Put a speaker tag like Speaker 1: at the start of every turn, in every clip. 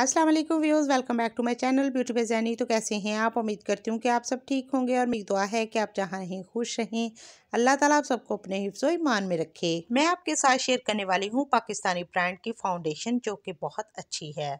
Speaker 1: अस्सलाम वालेकुम views welcome back to my channel beauty by Jenny तो कैसे हैं आप उम्मीद करती हूँ कि आप सब ठीक होंगे और मेरी दुआ है कि आप जहाँ रहें खुश रहें अल्लाह ताला आप सबको अपने हिफ्ज़ ईमान में रखे मैं आपके साथ शेयर करने वाली हूँ पाकिस्तानी ब्रांड की फ़ाउंडेशन जो कि बहुत अच्छी है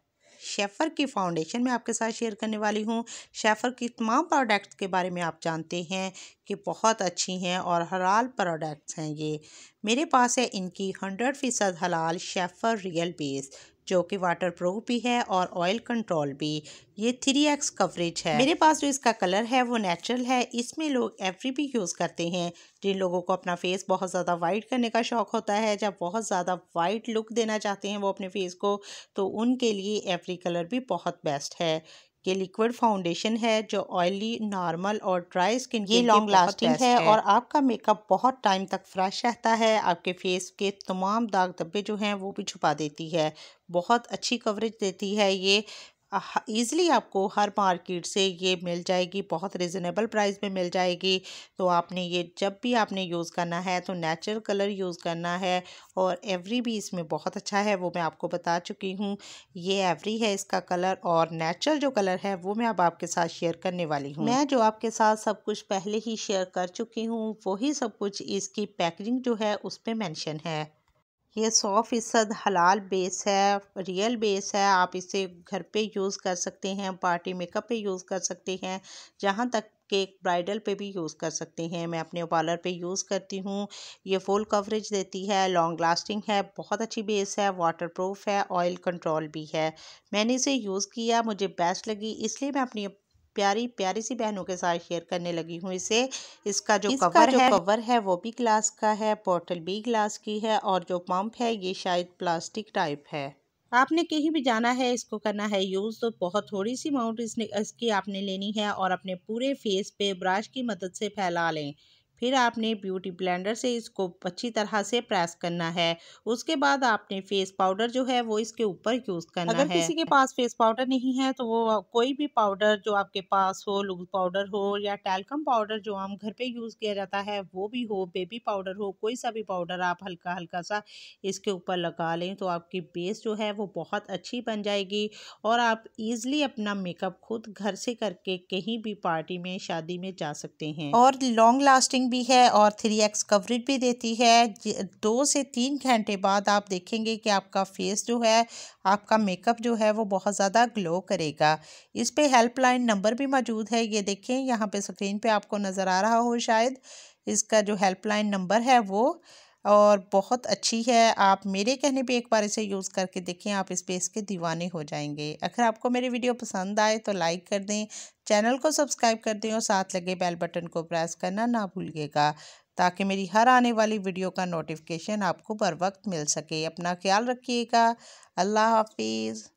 Speaker 1: शेफ़र की फ़ाउंडेशन मैं आपके साथ शेयर करने वाली हूँ शेफ़र की तमाम प्रोडक्ट्स के बारे में आप जानते हैं कि बहुत अच्छी हैं और हलाल प्रोडक्ट्स हैं ये मेरे पास है इनकी हंड्रेड फ़ीसद हलाल शेफ़र रियल बेस जो कि वाटर प्रूफ भी है और ऑयल कंट्रोल भी ये थ्री एक्स कवरेज है मेरे पास जो इसका कलर है वो नेचुरल है इसमें लोग एवरी भी यूज़ करते हैं जिन लोगों को अपना फेस बहुत ज़्यादा वाइट करने का शौक़ होता है जब बहुत ज़्यादा वाइट लुक देना चाहते हैं वो अपने फेस को तो उनके लिए एवरी कलर भी बहुत बेस्ट है ये लिक्विड फाउंडेशन है जो ऑयली नॉर्मल और ड्राई स्किन ये लॉन्ग लास्टिंग है और आपका मेकअप बहुत टाइम तक फ्रेश रहता है आपके फेस के तमाम दाग धब्बे जो हैं वो भी छुपा देती है बहुत अच्छी कवरेज देती है ये ईज़िली आपको हर मार्केट से ये मिल जाएगी बहुत रिजनेबल प्राइस में मिल जाएगी तो आपने ये जब भी आपने यूज़ करना है तो नेचुरल कलर यूज़ करना है और एवरी भी इसमें बहुत अच्छा है वो मैं आपको बता चुकी हूँ ये एवरी है इसका कलर और नेचुरल जो कलर है वो मैं अब आपके साथ शेयर करने वाली हूँ मैं जो आपके साथ सब कुछ पहले ही शेयर कर चुकी हूँ वही सब कुछ इसकी पैकेजिंग जो है उस पर मैंशन है ये सौ फ़ीसद हलाल बेस है रियल बेस है आप इसे घर पे यूज़ कर सकते हैं पार्टी मेकअप पे यूज़ कर सकते हैं जहाँ तक केक ब्राइडल पे भी यूज़ कर सकते हैं मैं अपने पार्लर पे यूज़ करती हूँ ये फुल कवरेज देती है लॉन्ग लास्टिंग है बहुत अच्छी बेस है वाटर प्रूफ है ऑयल कंट्रोल भी है मैंने इसे यूज़ किया मुझे बेस्ट लगी इसलिए मैं अपनी प्यारी प्यारी सी बहनों के साथ शेयर करने लगी हूँ इसे इसका जो इसका कवर जो है कवर है वो भी ग्लास का है बॉटल भी ग्लास की है और जो पंप है ये शायद प्लास्टिक टाइप है आपने कहीं भी जाना है इसको करना है यूज़ तो बहुत थोड़ी सी अमाउंट इसने इसकी आपने लेनी है और अपने पूरे फेस पे ब्रश की मदद से फैला लें फिर आपने ब्यूटी ब्लेंडर से इसको अच्छी तरह से प्रेस करना है उसके बाद आपने फेस पाउडर जो है वो इसके ऊपर यूज़ करना अगर है किसी के पास फेस पाउडर नहीं है तो वो कोई भी पाउडर जो आपके पास हो लूज पाउडर हो या टेलकम पाउडर जो हम घर पे यूज़ किया जाता है वो भी हो बेबी पाउडर हो कोई सा भी पाउडर आप हल्का हल्का सा इसके ऊपर लगा लें तो आपकी बेस जो है वो बहुत अच्छी बन जाएगी और आप इजिली अपना मेकअप खुद घर से करके कहीं भी पार्टी में शादी में जा सकते हैं और लॉन्ग लास्टिंग भी है और थ्री एक्स कवरेज भी देती है दो से तीन घंटे बाद आप देखेंगे कि आपका फेस जो है आपका मेकअप जो है वो बहुत ज़्यादा ग्लो करेगा इस पर हेल्पलाइन नंबर भी मौजूद है ये देखें यहाँ पे स्क्रीन पे आपको नज़र आ रहा हो शायद इसका जो हेल्पलाइन नंबर है वो और बहुत अच्छी है आप मेरे कहने पे एक बार इसे यूज़ करके देखें आप इस पेस्ट के दीवाने हो जाएंगे अगर आपको मेरे वीडियो पसंद आए तो लाइक कर दें चैनल को सब्सक्राइब कर दें और साथ लगे बेल बटन को प्रेस करना ना भूलिएगा ताकि मेरी हर आने वाली वीडियो का नोटिफिकेशन आपको बर वक्त मिल सके अपना ख्याल रखिएगा अल्लाह हाफिज़